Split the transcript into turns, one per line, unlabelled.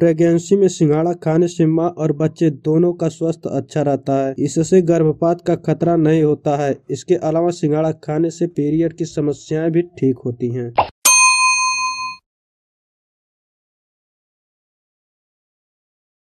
pregnancy में सिंघाड़ा खाने से माँ और बच्चे दोनों का स्वास्थ्य अच्छा रहता है इससे गर्भपात का खतरा नहीं होता है इसके अलावा सिंघाड़ा खाने से पीरियड की समस्याएं भी ठीक होती हैं